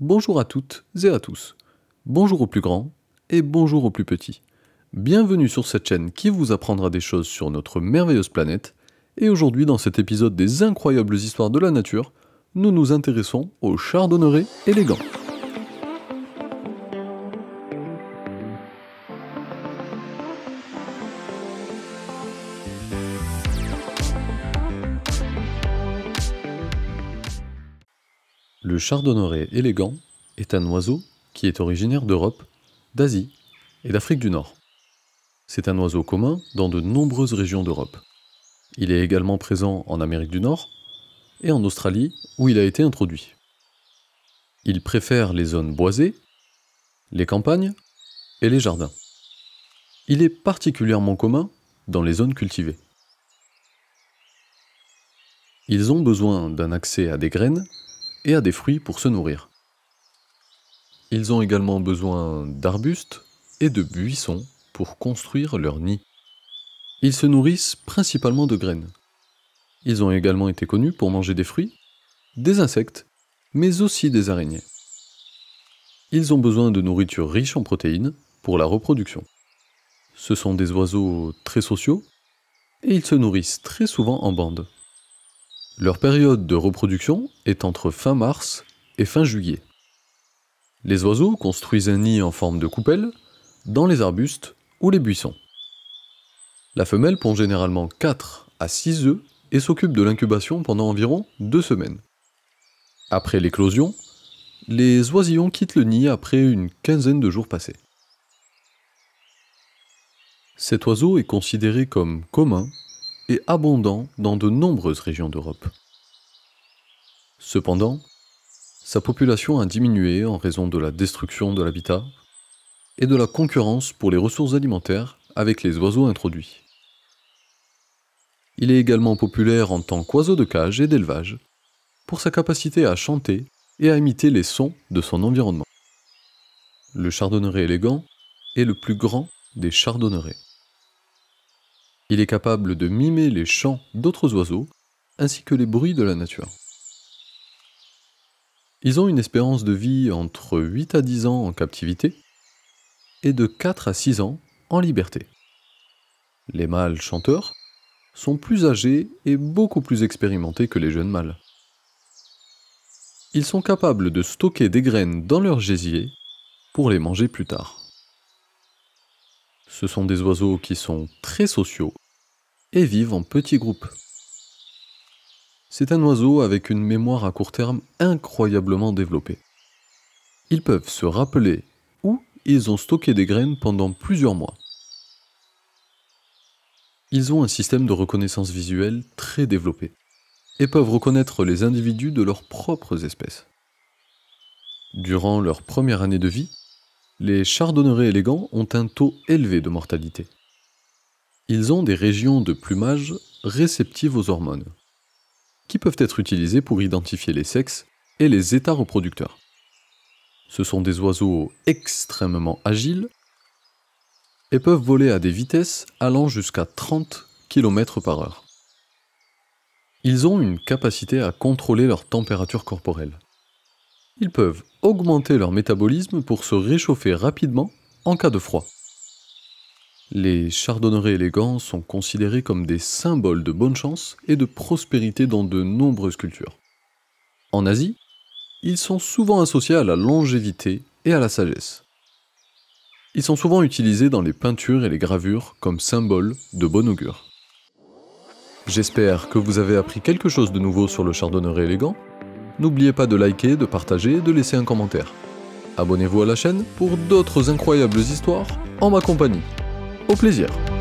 Bonjour à toutes et à tous. Bonjour aux plus grands et bonjour aux plus petits. Bienvenue sur cette chaîne qui vous apprendra des choses sur notre merveilleuse planète. Et aujourd'hui, dans cet épisode des incroyables histoires de la nature, nous nous intéressons aux chardonnerets élégants. Le chardonneret élégant est un oiseau qui est originaire d'Europe, d'Asie et d'Afrique du Nord. C'est un oiseau commun dans de nombreuses régions d'Europe. Il est également présent en Amérique du Nord et en Australie où il a été introduit. Il préfère les zones boisées, les campagnes et les jardins. Il est particulièrement commun dans les zones cultivées. Ils ont besoin d'un accès à des graines et à des fruits pour se nourrir. Ils ont également besoin d'arbustes et de buissons pour construire leur nid. Ils se nourrissent principalement de graines. Ils ont également été connus pour manger des fruits, des insectes, mais aussi des araignées. Ils ont besoin de nourriture riche en protéines pour la reproduction. Ce sont des oiseaux très sociaux et ils se nourrissent très souvent en bande. Leur période de reproduction est entre fin mars et fin juillet. Les oiseaux construisent un nid en forme de coupelle dans les arbustes ou les buissons. La femelle pond généralement 4 à 6 œufs et s'occupe de l'incubation pendant environ 2 semaines. Après l'éclosion, les oisillons quittent le nid après une quinzaine de jours passés. Cet oiseau est considéré comme commun abondant dans de nombreuses régions d'Europe. Cependant, sa population a diminué en raison de la destruction de l'habitat et de la concurrence pour les ressources alimentaires avec les oiseaux introduits. Il est également populaire en tant qu'oiseau de cage et d'élevage, pour sa capacité à chanter et à imiter les sons de son environnement. Le chardonneret élégant est le plus grand des chardonnerets. Il est capable de mimer les chants d'autres oiseaux, ainsi que les bruits de la nature. Ils ont une espérance de vie entre 8 à 10 ans en captivité et de 4 à 6 ans en liberté. Les mâles chanteurs sont plus âgés et beaucoup plus expérimentés que les jeunes mâles. Ils sont capables de stocker des graines dans leur gésier pour les manger plus tard. Ce sont des oiseaux qui sont très sociaux et vivent en petits groupes. C'est un oiseau avec une mémoire à court terme incroyablement développée. Ils peuvent se rappeler où ils ont stocké des graines pendant plusieurs mois. Ils ont un système de reconnaissance visuelle très développé et peuvent reconnaître les individus de leurs propres espèces. Durant leur première année de vie, les chardonnerets élégants ont un taux élevé de mortalité. Ils ont des régions de plumage réceptives aux hormones, qui peuvent être utilisées pour identifier les sexes et les états reproducteurs. Ce sont des oiseaux extrêmement agiles et peuvent voler à des vitesses allant jusqu'à 30 km par heure. Ils ont une capacité à contrôler leur température corporelle. Ils peuvent augmenter leur métabolisme pour se réchauffer rapidement en cas de froid. Les chardonnerets élégants sont considérés comme des symboles de bonne chance et de prospérité dans de nombreuses cultures. En Asie, ils sont souvent associés à la longévité et à la sagesse. Ils sont souvent utilisés dans les peintures et les gravures comme symboles de bon augure. J'espère que vous avez appris quelque chose de nouveau sur le chardonneret élégant. N'oubliez pas de liker, de partager et de laisser un commentaire. Abonnez-vous à la chaîne pour d'autres incroyables histoires en ma compagnie plaisir.